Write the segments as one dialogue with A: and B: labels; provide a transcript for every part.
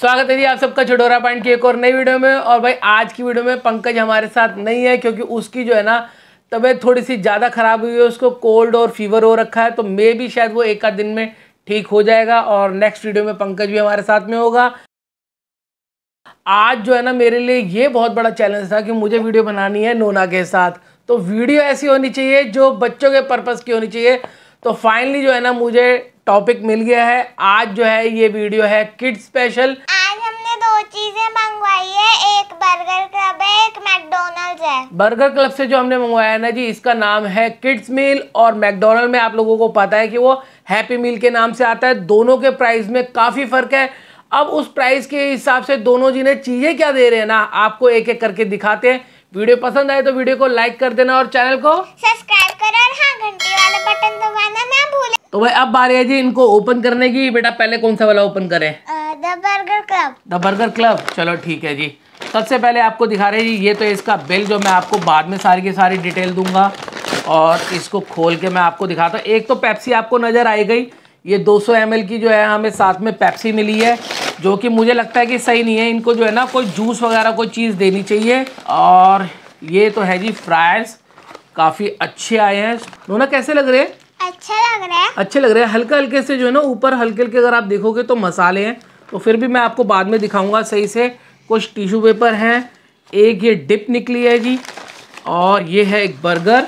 A: स्वागत है जी आप सबका छोटोरा पॉइंट की एक और नई वीडियो में और भाई आज की वीडियो में पंकज हमारे साथ नहीं है क्योंकि उसकी जो है ना तबीयत थोड़ी सी ज़्यादा ख़राब हुई है उसको कोल्ड और फीवर हो रखा है तो मे भी शायद वो एक आध दिन में ठीक हो जाएगा और नेक्स्ट वीडियो में पंकज भी हमारे साथ में होगा आज जो है ना मेरे लिए ये बहुत बड़ा चैलेंज था कि मुझे वीडियो बनानी है नोना के साथ तो वीडियो ऐसी होनी चाहिए जो बच्चों के पर्पज़ की होनी चाहिए तो फाइनली जो है ना मुझे टॉपिक मिल गया है आज जो है ये वीडियो है किड स्पेशल आज हमने दो चीजें मंगवाई है एक बर्गर क्लब है एक मैकडोनल्ड है बर्गर क्लब से जो हमने मंगवाया है ना जी इसका नाम है किड्स मील और मैकडोनल्ड में आप लोगों को पता है कि वो हैप्पी मील के नाम से आता है दोनों के प्राइस में काफ़ी फ़र्क है अब उस प्राइस के हिसाब से दोनों जी ने चीज़ें क्या दे रहे हैं ना आपको एक एक करके दिखाते हैं वीडियो पसंद आए तो वीडियो को लाइक कर देना और चैनल को सब्सक्राइब करो और हाँ घंटी वाले बटन दबाना ना भूले तो भाई अब बारी है जी इनको ओपन करने की बेटा पहले कौन सा वाला ओपन करें the burger club the burger club चलो ठीक है जी सबसे पहले आपको दिखा रहे जी ये तो इसका बिल जो मैं आपको बाद में सारी की सारी डिटेल दूंगा और इसको खोल के मैं आपको दिखाता हूँ एक तो पेप्सी आपको नज़र आई गई ये 200 सौ की जो है हमें साथ में पेप्सी मिली है जो कि मुझे लगता है कि सही नहीं है इनको जो है ना कोई जूस वगैरह कोई चीज़ देनी चाहिए और ये तो है जी फ्राइज काफ़ी अच्छे आए हैं दोनों कैसे लग रहे हैं अच्छा लग रहा है अच्छे लग रहे हैं हल्के हल्के से जो है ना ऊपर हल्के हल्के अगर आप देखोगे तो मसाले हैं तो फिर भी मैं आपको बाद में दिखाऊंगा सही से कुछ टिश्यू पेपर हैं एक ये डिप निकली है जी और ये है एक बर्गर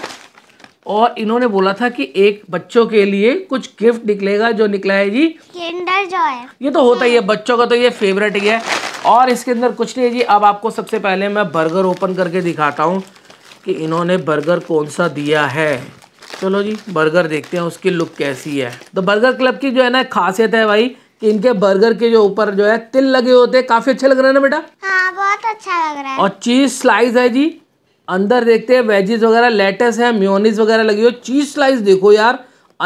A: और इन्होंने बोला था कि एक बच्चों के लिए कुछ गिफ्ट निकलेगा जो निकला है जी किंडर जॉय ये तो होता ही है हाँ। बच्चों का तो ये फेवरेट ही है और इसके अंदर कुछ नहीं है जी अब आपको सबसे पहले मैं बर्गर ओपन करके दिखाता हूँ कि इन्होंने बर्गर कौन सा दिया है चलो जी बर्गर देखते हैं उसकी लुक कैसी है तो बर्गर क्लब की जो है ना खासियत है भाई कि इनके बर्गर के जो ऊपर जो है तिल लगे होते हैं काफी अच्छे लग रहे हैं ना बेटा हाँ बहुत अच्छा लग रहा है और चीज स्लाइस है जी अंदर देखते हैं वेजीज वगैरह लेटेस है म्योनीस वगैरह लगी हुई चीज स्लाइस देखो यार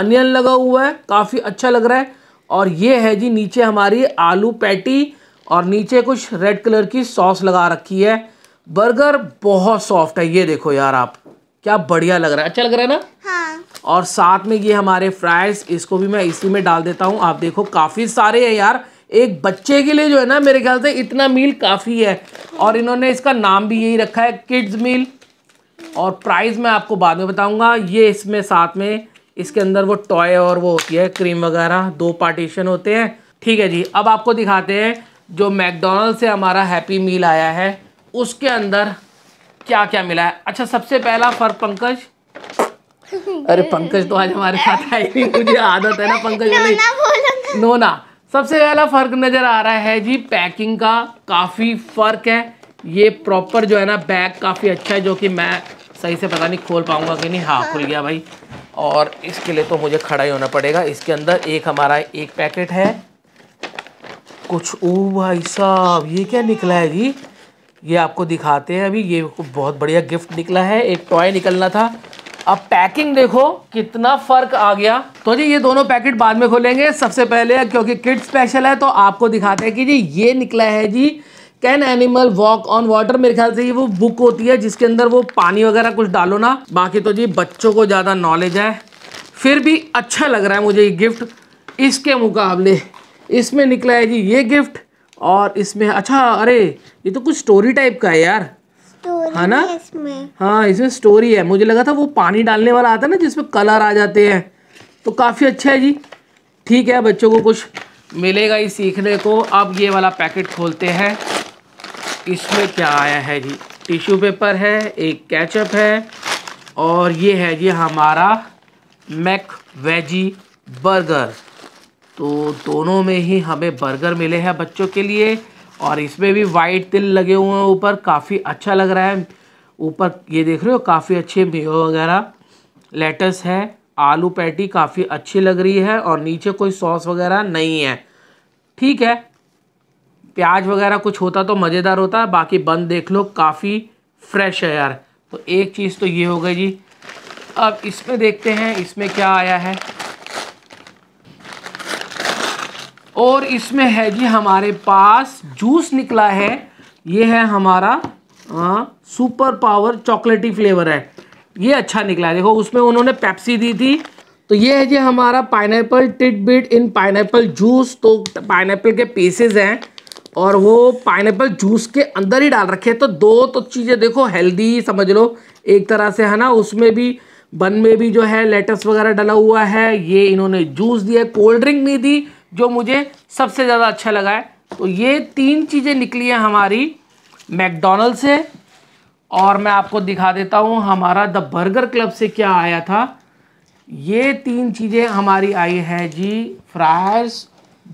A: अनियन लगा हुआ है काफ़ी अच्छा लग रहा है और ये है जी नीचे हमारी आलू पैटी और नीचे कुछ रेड कलर की सॉस लगा रखी है बर्गर बहुत सॉफ्ट है ये देखो यार आप क्या बढ़िया लग रहा है अच्छा लग रहा है ना हाँ। और साथ में ये हमारे फ्राइज इसको भी मैं इसी में डाल देता हूँ आप देखो काफ़ी सारे हैं यार एक बच्चे के लिए जो है ना मेरे ख्याल से इतना मील काफ़ी है और इन्होंने इसका नाम भी यही रखा है किड्स मील और प्राइस मैं आपको बाद में बताऊंगा ये इसमें साथ में इसके अंदर वो टॉय और वो होती है क्रीम वगैरह दो पार्टीशन होते हैं ठीक है जी अब आपको दिखाते हैं जो मैकडोनल्ड से हमारा हैप्पी मील आया है उसके अंदर क्या क्या मिला है अच्छा सबसे पहला फर पंकज अरे पंकज तो आज हमारे साथ आई नहीं मुझे आदत है ना पंकज वाली नोना सबसे पहला फर्क नजर आ रहा है जी पैकिंग का काफ़ी फर्क है ये प्रॉपर जो है ना बैग काफ़ी अच्छा है जो कि मैं सही से पता नहीं खोल पाऊंगा कि नहीं हाँ, हाँ खुल गया भाई और इसके लिए तो मुझे खड़ा ही होना पड़ेगा इसके अंदर एक हमारा एक पैकेट है कुछ ओ भाई साहब ये क्या निकला है जी ये आपको दिखाते हैं अभी ये बहुत बढ़िया गिफ्ट निकला है एक टॉय निकलना था अब पैकिंग देखो कितना फर्क आ गया तो जी ये दोनों पैकेट बाद में खोलेंगे सबसे पहले क्योंकि किड स्पेशल है तो आपको दिखाते हैं कि जी ये निकला है जी can animal walk on water मेरे ख्याल से ये वो बुक होती है जिसके अंदर वो पानी वगैरह कुछ डालो ना बाकी तो जी बच्चों को ज़्यादा नॉलेज है फिर भी अच्छा लग रहा है मुझे ये गिफ्ट इसके मुकाबले इसमें निकला है जी ये गिफ्ट और इसमें अच्छा अरे ये तो कुछ स्टोरी टाइप का है यार हाँ है ना इसमें हाँ इसमें स्टोरी है मुझे लगा था वो पानी डालने वाला आता है ना जिसमें कलर आ जाते हैं तो काफ़ी अच्छा है जी ठीक है बच्चों को कुछ मिलेगा ही सीखने को अब ये वाला पैकेट खोलते हैं इसमें क्या आया है जी टिश्यू पेपर है एक कैचअप है और ये है जी हमारा मैक वेजी बर्गर तो दोनों में ही हमें बर्गर मिले हैं बच्चों के लिए और इसमें भी वाइट तिल लगे हुए हैं ऊपर काफ़ी अच्छा लग रहा है ऊपर ये देख रहे हो काफ़ी अच्छे मेवे वगैरह लेटस है आलू पैटी काफ़ी अच्छी लग रही है और नीचे कोई सॉस वगैरह नहीं है ठीक है प्याज वगैरह कुछ होता तो मज़ेदार होता है बाकी बंद देख लो काफ़ी फ्रेश है यार तो एक चीज़ तो ये हो गई जी अब इसमें देखते हैं इसमें क्या आया है और इसमें है जी हमारे पास जूस निकला है ये है हमारा आ, सुपर पावर चॉकलेटी फ्लेवर है ये अच्छा निकला है देखो उसमें उन्होंने पेप्सी दी थी तो ये है जी हमारा pineapple tit bit in pineapple juice तो पाइनएप्पल के पीसेज हैं और वो पाइनएप्पल जूस के अंदर ही डाल रखे हैं तो दो तो चीज़ें देखो हेल्दी समझ लो एक तरह से है ना उसमें भी बन में भी जो है लेटस वगैरह डला हुआ है ये इन्होंने जूस दिया कोल्ड ड्रिंक नहीं दी जो मुझे सबसे ज़्यादा अच्छा लगा है तो ये तीन चीज़ें निकली हैं हमारी मैकडोनल्ड से और मैं आपको दिखा देता हूँ हमारा द बर्गर क्लब से क्या आया था ये तीन चीज़ें हमारी आई है जी फ्राइज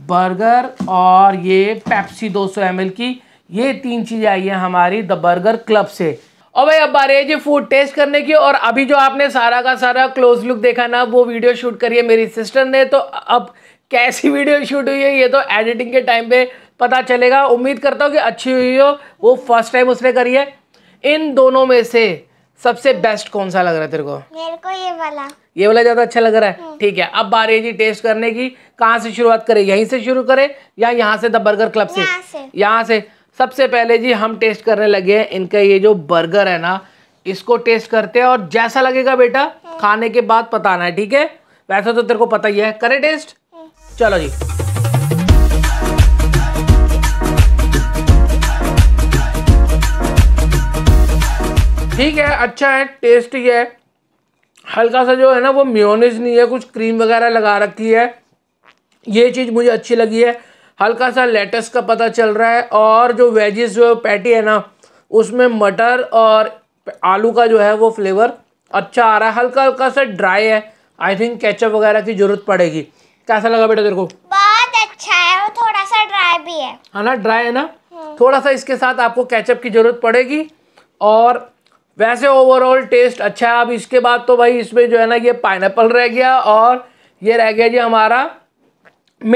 A: बर्गर और ये पेप्सी 200 सौ की ये तीन चीज़ें आई हैं हमारी द बर्गर क्लब से और भाई अब बारे जी फूड टेस्ट करने की और अभी जो आपने सारा का सारा क्लोज लुक देखा ना वो वीडियो शूट करिए मेरी सिस्टर ने तो अब कैसी वीडियो शूट हुई है ये तो एडिटिंग के टाइम पे पता चलेगा उम्मीद करता हूँ कि अच्छी हुई हो वो फर्स्ट टाइम उसने करी है इन दोनों में से सबसे बेस्ट कौन सा लग रहा है तेरे को मेरे को ये वाला ये वाला ज़्यादा अच्छा लग रहा है हम्म। ठीक है अब बारी है जी टेस्ट करने की कहाँ से शुरुआत करें यहीं से शुरू करें या यहाँ से द बर्गर क्लब से यहाँ से सबसे पहले जी हम टेस्ट करने लगे हैं इनका ये जो बर्गर है ना इसको टेस्ट करते हैं और जैसा लगेगा बेटा हम्म। खाने के बाद बताना है ठीक है वैसे तो तेरे को पता ही है करे टेस्ट चलो जी ठीक है अच्छा है टेस्टी है हल्का सा जो है ना वो म्योनिज नहीं है कुछ क्रीम वगैरह लगा रखी है ये चीज़ मुझे अच्छी लगी है हल्का सा लेटस का पता चल रहा है और जो वेजिस जो पैटी है ना उसमें मटर और आलू का जो है वो फ्लेवर अच्छा आ रहा है हल्का हल्का सा ड्राई है आई थिंक केचप वगैरह की ज़रूरत पड़ेगी कैसा लगा बेटा तेरे को बहुत अच्छा है वो थोड़ा सा ड्राई भी है हाँ ना ड्राई है ना हम्म। थोड़ा सा इसके साथ आपको कैचअप की ज़रूरत पड़ेगी और वैसे ओवरऑल टेस्ट अच्छा है अब इसके बाद तो भाई इसमें जो है ना ये पाइन रह गया और ये रह गया जी हमारा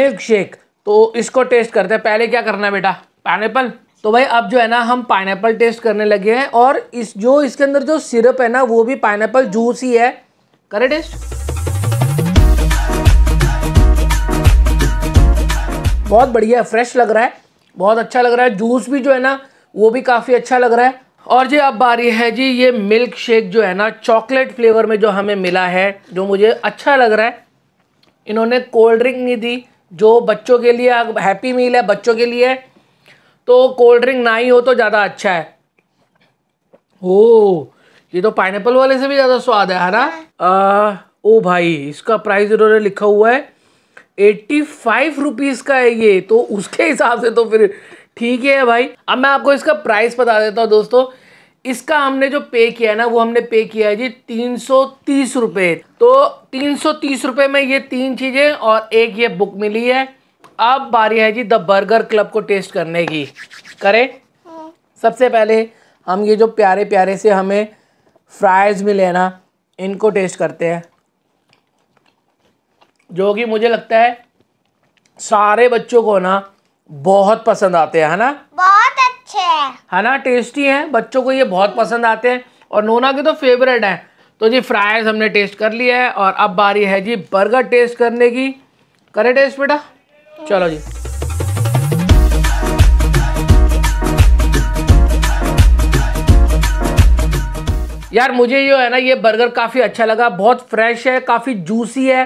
A: मिल्क शेक तो इसको टेस्ट करते हैं पहले क्या करना है बेटा पाइन तो भाई अब जो है ना हम पाइन टेस्ट करने लगे हैं और इस जो इसके अंदर जो सिरप है ना वो भी पाइन जूस ही है करे टेस्ट बहुत बढ़िया है फ्रेश लग रहा है बहुत अच्छा लग रहा है जूस भी जो है ना वो भी काफ़ी अच्छा लग रहा है और जी अब बारी है जी ये मिल्क शेक जो है ना चॉकलेट फ्लेवर में जो हमें मिला है जो मुझे अच्छा लग रहा है इन्होंने कोल्ड ड्रिंक नहीं दी जो बच्चों के लिए हैप्पी मील है बच्चों के लिए तो कोल्ड ड्रिंक ना ही हो तो ज़्यादा अच्छा है ओ ये तो पाइनएप्पल वाले से भी ज़्यादा स्वाद है है ना हाँ। ओ भाई इसका प्राइस इन्होंने लिखा हुआ है एट्टी फाइव रुपीज का है ये तो उसके हिसाब से तो फिर ठीक है भाई अब मैं आपको इसका प्राइस बता देता हूँ दोस्तों इसका हमने जो पे किया है ना वो हमने पे किया है जी तीन सौ तीस रुपये तो तीन सौ तीस रुपये में ये तीन चीज़ें और एक ये बुक मिली है अब बारी है जी द बर्गर क्लब को टेस्ट करने की करें हाँ। सबसे पहले हम ये जो प्यारे प्यारे से हमें फ्राइज़ मिले ना इनको टेस्ट करते हैं जो कि मुझे लगता है सारे बच्चों को ना बहुत पसंद आते हैं है ना बहुत अच्छे हैं है ना टेस्टी हैं बच्चों को ये बहुत हम्म। पसंद आते हैं और नोना के तो फेवरेट हैं तो जी फ्राइज हमने टेस्ट कर लिया है और अब बारी है जी बर्गर टेस्ट करने की करे टेस्ट बेटा चलो जी यार मुझे जो है ना ये बर्गर काफ़ी अच्छा लगा बहुत फ्रेश है काफ़ी जूसी है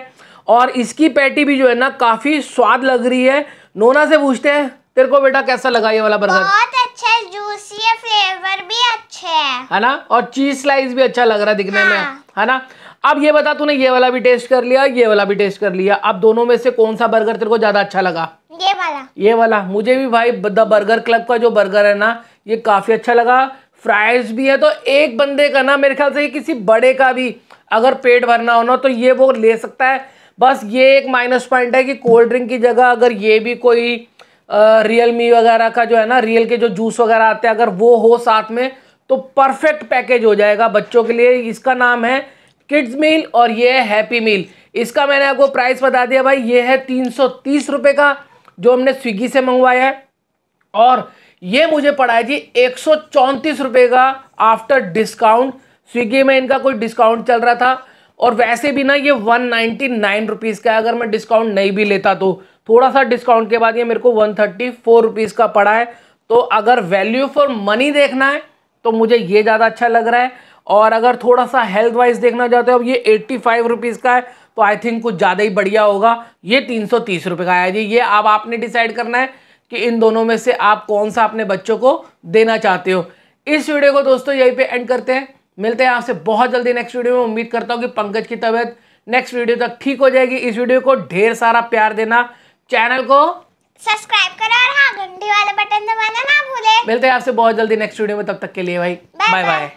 A: और इसकी पैटी भी जो है ना काफ़ी स्वाद लग रही है नोना से पूछते हैं तेरे को बेटा कैसा लगा ये वाला बर्गर बहुत अच्छा है जूसी है फ्लेवर भी अच्छा है है ना और चीज स्लाइस भी अच्छा लग रहा है दिखने हाँ। में है ना अब ये बता तूने ये वाला भी टेस्ट कर लिया ये वाला भी टेस्ट कर लिया अब दोनों में से कौन सा बर्गर तेरे को ज्यादा अच्छा लगा ये वाला ये वाला मुझे भी भाई द बर्गर क्लब का जो बर्गर है ना ये काफी अच्छा लगा फ्राइज भी है तो एक बंदे का ना मेरे ख्याल से किसी बड़े का भी अगर पेट भरना हो ना तो ये वो ले सकता है बस ये एक माइनस पॉइंट है कि कोल्ड ड्रिंक की जगह अगर ये भी कोई रियल मी वगैरह का जो है ना रियल के जो जूस वगैरह आते हैं अगर वो हो साथ में तो परफेक्ट पैकेज हो जाएगा बच्चों के लिए इसका नाम है किड्स मील और ये है हैप्पी मील इसका मैंने आपको प्राइस बता दिया भाई ये है तीन सौ का जो हमने स्विगी से मंगवाया है और ये मुझे पड़ा है जी एक सौ का आफ्टर डिस्काउंट स्विगी में इनका कोई डिस्काउंट चल रहा था और वैसे भी ना ये वन नाइन्टी नाइन रुपीज़ का है अगर मैं डिस्काउंट नहीं भी लेता तो थोड़ा सा डिस्काउंट के बाद ये मेरे को वन थर्टी फोर रुपीज़ का पड़ा है तो अगर वैल्यू फॉर मनी देखना है तो मुझे ये ज़्यादा अच्छा लग रहा है और अगर थोड़ा सा हेल्थ वाइज देखना चाहते हो अब ये एट्टी फाइव रुपीज़ का है तो आई थिंक कुछ ज़्यादा ही बढ़िया होगा ये तीन सौ तीस रुपये का आया जी ये अब आपने डिसाइड करना है कि इन दोनों में से आप कौन सा अपने बच्चों को देना चाहते हो इस वीडियो को दोस्तों यहीं पे एंड करते हैं मिलते हैं आपसे बहुत जल्दी नेक्स्ट वीडियो में उम्मीद करता हूँ कि पंकज की तबीयत नेक्स्ट वीडियो तक ठीक हो जाएगी इस वीडियो को ढेर सारा प्यार देना चैनल को सब्सक्राइब करो और हाँ घंटी वाले बटन दबाना ना भूले मिलते हैं आपसे बहुत जल्दी नेक्स्ट वीडियो में तब तक के लिए भाई बाय बाय